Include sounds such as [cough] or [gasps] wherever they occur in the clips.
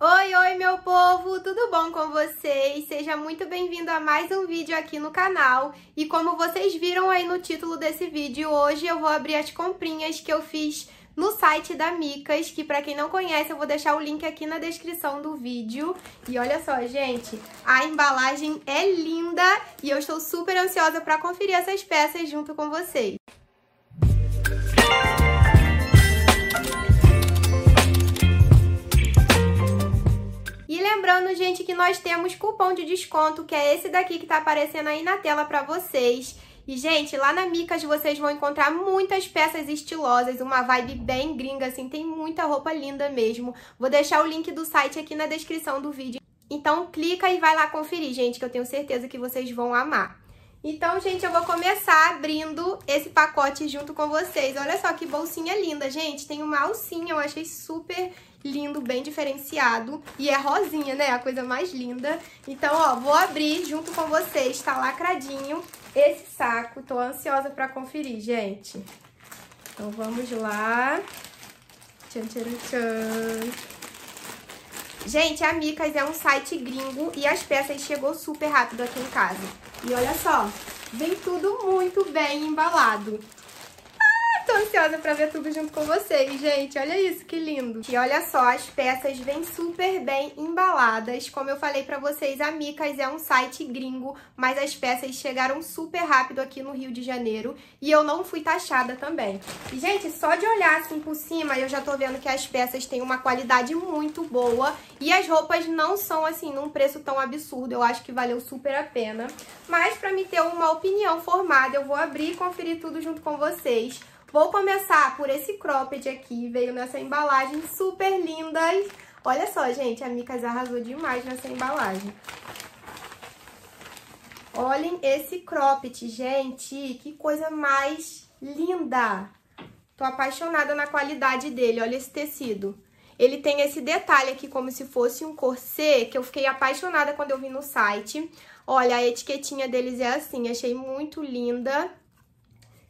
Oi, oi, meu povo! Tudo bom com vocês? Seja muito bem-vindo a mais um vídeo aqui no canal. E como vocês viram aí no título desse vídeo, hoje eu vou abrir as comprinhas que eu fiz no site da Micas, que para quem não conhece, eu vou deixar o link aqui na descrição do vídeo. E olha só, gente, a embalagem é linda e eu estou super ansiosa para conferir essas peças junto com vocês. lembrando, gente, que nós temos cupom de desconto, que é esse daqui que tá aparecendo aí na tela pra vocês. E, gente, lá na Micas vocês vão encontrar muitas peças estilosas, uma vibe bem gringa, assim, tem muita roupa linda mesmo. Vou deixar o link do site aqui na descrição do vídeo. Então clica e vai lá conferir, gente, que eu tenho certeza que vocês vão amar. Então, gente, eu vou começar abrindo esse pacote junto com vocês. Olha só que bolsinha linda, gente. Tem uma alcinha, eu achei super lindo, bem diferenciado. E é rosinha, né? A coisa mais linda. Então, ó, vou abrir junto com vocês. Tá lacradinho esse saco. Tô ansiosa pra conferir, gente. Então, vamos lá. Tchan, tchan, tchan. Gente, a Micas é um site gringo e as peças chegou super rápido aqui em casa. E olha só, vem tudo muito bem embalado tô ansiosa pra ver tudo junto com vocês, gente. Olha isso, que lindo. E olha só, as peças vêm super bem embaladas. Como eu falei pra vocês, a Micas é um site gringo, mas as peças chegaram super rápido aqui no Rio de Janeiro. E eu não fui taxada também. E, gente, só de olhar assim por cima, eu já tô vendo que as peças têm uma qualidade muito boa. E as roupas não são, assim, num preço tão absurdo. Eu acho que valeu super a pena. Mas pra me ter uma opinião formada, eu vou abrir e conferir tudo junto com vocês. Vou começar por esse cropped aqui, veio nessa embalagem super linda. Olha só, gente, a Micas arrasou demais nessa embalagem. Olhem esse cropped, gente, que coisa mais linda. Tô apaixonada na qualidade dele, olha esse tecido. Ele tem esse detalhe aqui como se fosse um corset, que eu fiquei apaixonada quando eu vi no site. Olha, a etiquetinha deles é assim, achei muito linda.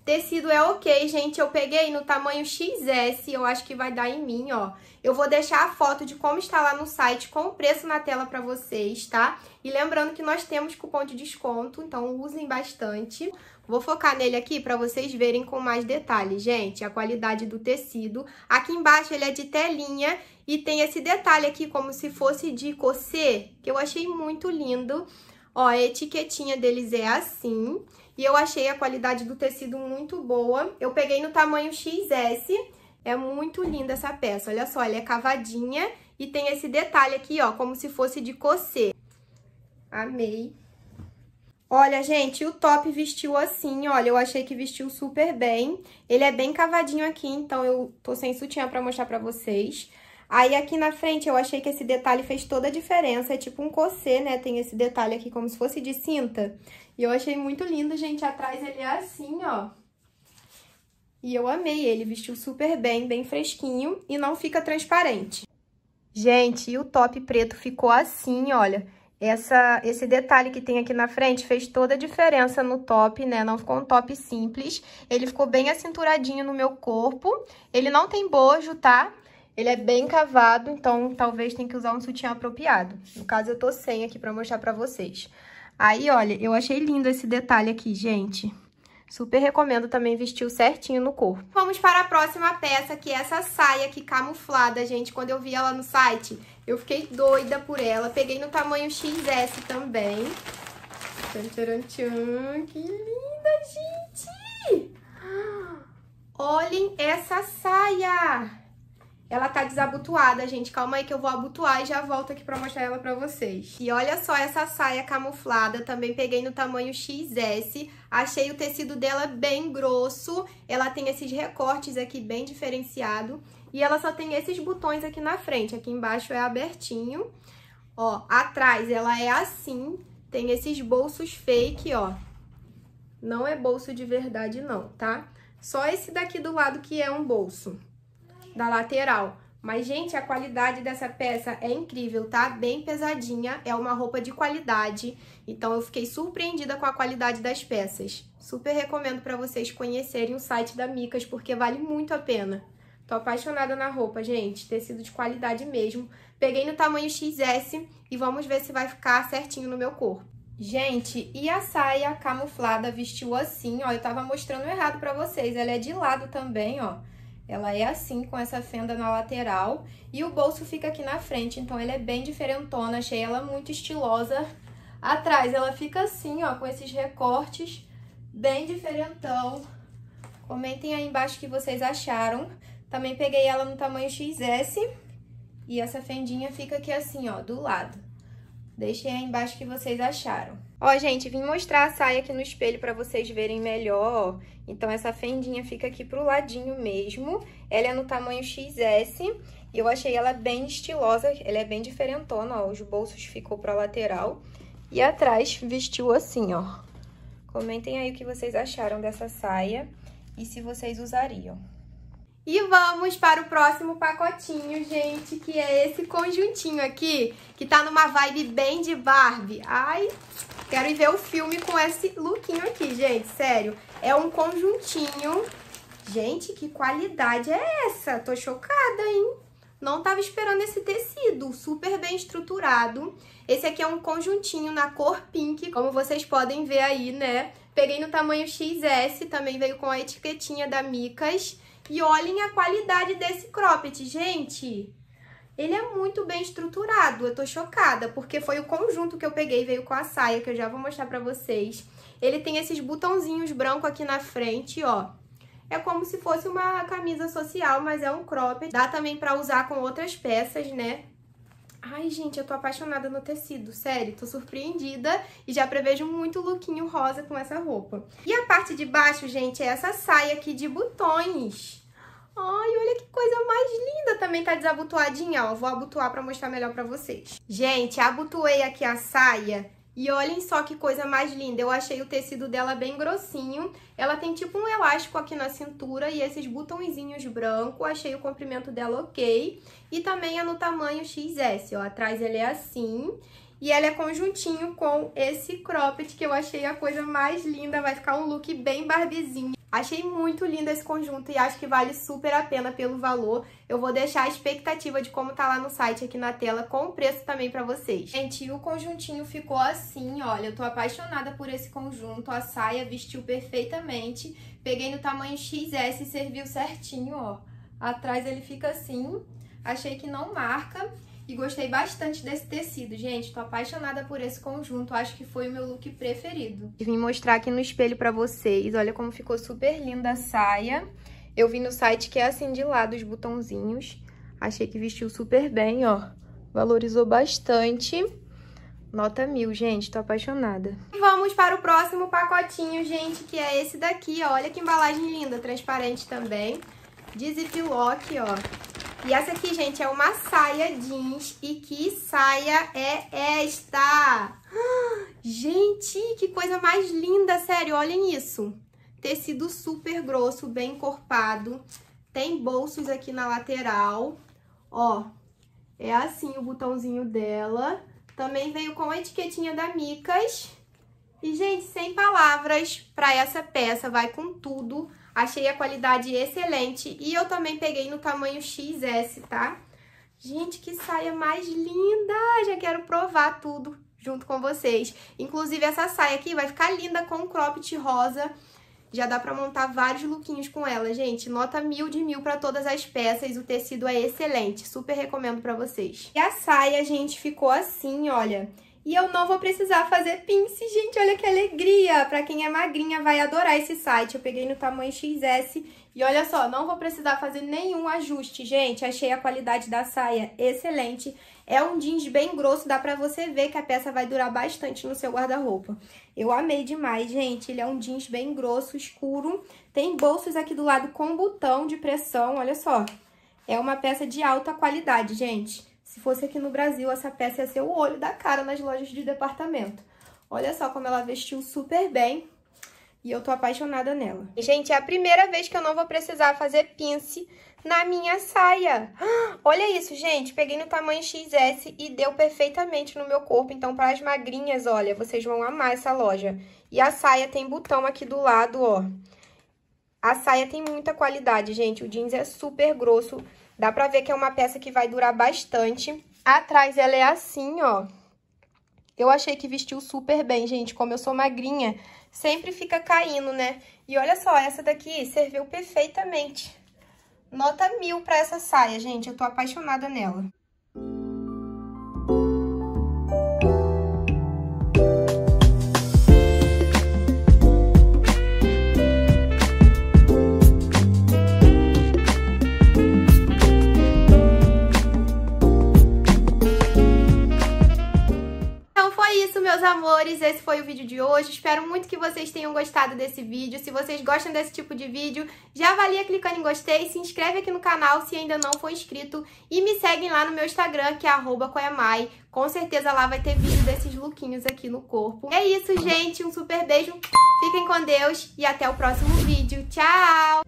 Tecido é ok, gente. Eu peguei no tamanho XS, eu acho que vai dar em mim, ó. Eu vou deixar a foto de como está lá no site com o preço na tela para vocês, tá? E lembrando que nós temos cupom de desconto, então usem bastante. Vou focar nele aqui para vocês verem com mais detalhes, gente, a qualidade do tecido. Aqui embaixo ele é de telinha e tem esse detalhe aqui como se fosse de cocê, que eu achei muito lindo. Ó, a etiquetinha deles é assim, e eu achei a qualidade do tecido muito boa. Eu peguei no tamanho XS, é muito linda essa peça, olha só, ela é cavadinha e tem esse detalhe aqui, ó, como se fosse de cocer. Amei. Olha, gente, o top vestiu assim, olha, eu achei que vestiu super bem. Ele é bem cavadinho aqui, então eu tô sem sutiã pra mostrar pra vocês. Aí aqui na frente eu achei que esse detalhe fez toda a diferença, é tipo um cossê, né? Tem esse detalhe aqui como se fosse de cinta. E eu achei muito lindo, gente, atrás ele é assim, ó. E eu amei, ele vestiu super bem, bem fresquinho e não fica transparente. Gente, e o top preto ficou assim, olha. Essa, esse detalhe que tem aqui na frente fez toda a diferença no top, né? Não ficou um top simples. Ele ficou bem acinturadinho no meu corpo. Ele não tem bojo, tá? Ele é bem cavado, então talvez tenha que usar um sutiã apropriado. No caso, eu tô sem aqui pra mostrar pra vocês. Aí, olha, eu achei lindo esse detalhe aqui, gente. Super recomendo também vestir o certinho no corpo. Vamos para a próxima peça, que é essa saia aqui camuflada, gente. Quando eu vi ela no site, eu fiquei doida por ela. Peguei no tamanho XS também. tcharam, Que linda, gente! [gasps] Olhem essa saia! Ela tá desabotoada, gente. Calma aí que eu vou abotoar e já volto aqui pra mostrar ela pra vocês. E olha só essa saia camuflada. Também peguei no tamanho XS. Achei o tecido dela bem grosso. Ela tem esses recortes aqui bem diferenciado. E ela só tem esses botões aqui na frente. Aqui embaixo é abertinho. Ó, atrás ela é assim. Tem esses bolsos fake, ó. Não é bolso de verdade não, tá? Só esse daqui do lado que é um bolso da lateral. Mas, gente, a qualidade dessa peça é incrível, tá? Bem pesadinha, é uma roupa de qualidade. Então, eu fiquei surpreendida com a qualidade das peças. Super recomendo para vocês conhecerem o site da Micas, porque vale muito a pena. Tô apaixonada na roupa, gente. Tecido de qualidade mesmo. Peguei no tamanho XS e vamos ver se vai ficar certinho no meu corpo. Gente, e a saia camuflada vestiu assim, ó. Eu tava mostrando errado pra vocês. Ela é de lado também, ó. Ela é assim, com essa fenda na lateral. E o bolso fica aqui na frente, então ele é bem diferentona. Achei ela muito estilosa. Atrás ela fica assim, ó, com esses recortes. Bem diferentão. Comentem aí embaixo o que vocês acharam. Também peguei ela no tamanho XS. E essa fendinha fica aqui assim, ó, do lado. Deixem aí embaixo o que vocês acharam. Ó, gente, vim mostrar a saia aqui no espelho para vocês verem melhor. Então, essa fendinha fica aqui pro ladinho mesmo. Ela é no tamanho XS e eu achei ela bem estilosa. Ela é bem diferentona, ó. Os bolsos ficou pra lateral. E atrás vestiu assim, ó. Comentem aí o que vocês acharam dessa saia e se vocês usariam. E vamos para o próximo pacotinho, gente, que é esse conjuntinho aqui, que tá numa vibe bem de Barbie. Ai, quero ir ver o filme com esse lookinho aqui, gente, sério. É um conjuntinho. Gente, que qualidade é essa? Tô chocada, hein? Não tava esperando esse tecido, super bem estruturado. Esse aqui é um conjuntinho na cor pink, como vocês podem ver aí, né? Peguei no tamanho XS, também veio com a etiquetinha da Micas. E olhem a qualidade desse cropped, gente. Ele é muito bem estruturado, eu tô chocada, porque foi o conjunto que eu peguei, veio com a saia, que eu já vou mostrar pra vocês. Ele tem esses botãozinhos branco aqui na frente, ó. É como se fosse uma camisa social, mas é um cropped. Dá também pra usar com outras peças, né? Ai, gente, eu tô apaixonada no tecido, sério, tô surpreendida e já prevejo muito lookinho rosa com essa roupa. E a parte de baixo, gente, é essa saia aqui de botões. Ai, olha que coisa mais linda, também tá desabotoadinha, ó, vou abotoar pra mostrar melhor pra vocês. Gente, abotoei aqui a saia e olhem só que coisa mais linda, eu achei o tecido dela bem grossinho, ela tem tipo um elástico aqui na cintura e esses botõezinhos branco, achei o comprimento dela ok. E também é no tamanho XS, ó, atrás ele é assim, e ela é conjuntinho com esse cropped que eu achei a coisa mais linda, vai ficar um look bem barbezinho. Achei muito lindo esse conjunto e acho que vale super a pena pelo valor. Eu vou deixar a expectativa de como tá lá no site aqui na tela com o preço também pra vocês. Gente, e o conjuntinho ficou assim, olha, eu tô apaixonada por esse conjunto, a saia vestiu perfeitamente. Peguei no tamanho XS e serviu certinho, ó. Atrás ele fica assim, achei que não marca. E gostei bastante desse tecido, gente. Tô apaixonada por esse conjunto. Acho que foi o meu look preferido. Vim mostrar aqui no espelho pra vocês. Olha como ficou super linda a saia. Eu vi no site que é assim de lado os botãozinhos. Achei que vestiu super bem, ó. Valorizou bastante. Nota mil, gente, tô apaixonada. E vamos para o próximo pacotinho, gente, que é esse daqui, ó. Olha que embalagem linda, transparente também. De ó. E essa aqui, gente, é uma saia jeans. E que saia é esta? Gente, que coisa mais linda, sério, olhem isso. Tecido super grosso, bem encorpado. Tem bolsos aqui na lateral. Ó, é assim o botãozinho dela. Também veio com a etiquetinha da Micas. E, gente, sem palavras para essa peça, vai com tudo. Achei a qualidade excelente e eu também peguei no tamanho XS, tá? Gente, que saia mais linda! Já quero provar tudo junto com vocês. Inclusive, essa saia aqui vai ficar linda com cropped rosa. Já dá pra montar vários lookinhos com ela, gente. Nota mil de mil pra todas as peças. O tecido é excelente. Super recomendo pra vocês. E a saia, gente, ficou assim, olha... E eu não vou precisar fazer pince, gente, olha que alegria! Pra quem é magrinha vai adorar esse site, eu peguei no tamanho XS e olha só, não vou precisar fazer nenhum ajuste, gente, achei a qualidade da saia excelente. É um jeans bem grosso, dá pra você ver que a peça vai durar bastante no seu guarda-roupa. Eu amei demais, gente, ele é um jeans bem grosso, escuro, tem bolsos aqui do lado com botão de pressão, olha só. É uma peça de alta qualidade, gente. Se fosse aqui no Brasil, essa peça ia ser o olho da cara nas lojas de departamento. Olha só como ela vestiu super bem e eu tô apaixonada nela. Gente, é a primeira vez que eu não vou precisar fazer pince na minha saia. [gasps] Olha isso, gente. Peguei no tamanho XS e deu perfeitamente no meu corpo. Então, para as magrinhas, olha, vocês vão amar essa loja. E a saia tem botão aqui do lado, ó. A saia tem muita qualidade, gente. O jeans é super grosso. Dá pra ver que é uma peça que vai durar bastante. Atrás ela é assim, ó. Eu achei que vestiu super bem, gente. Como eu sou magrinha, sempre fica caindo, né? E olha só, essa daqui serviu perfeitamente. Nota mil pra essa saia, gente. Eu tô apaixonada nela. vocês, esse foi o vídeo de hoje. Espero muito que vocês tenham gostado desse vídeo. Se vocês gostam desse tipo de vídeo, já avalia clicando em gostei, se inscreve aqui no canal se ainda não for inscrito e me seguem lá no meu Instagram, que é coiamai. Com certeza lá vai ter vídeo desses lookinhos aqui no corpo. É isso, gente. Um super beijo. Fiquem com Deus e até o próximo vídeo. Tchau!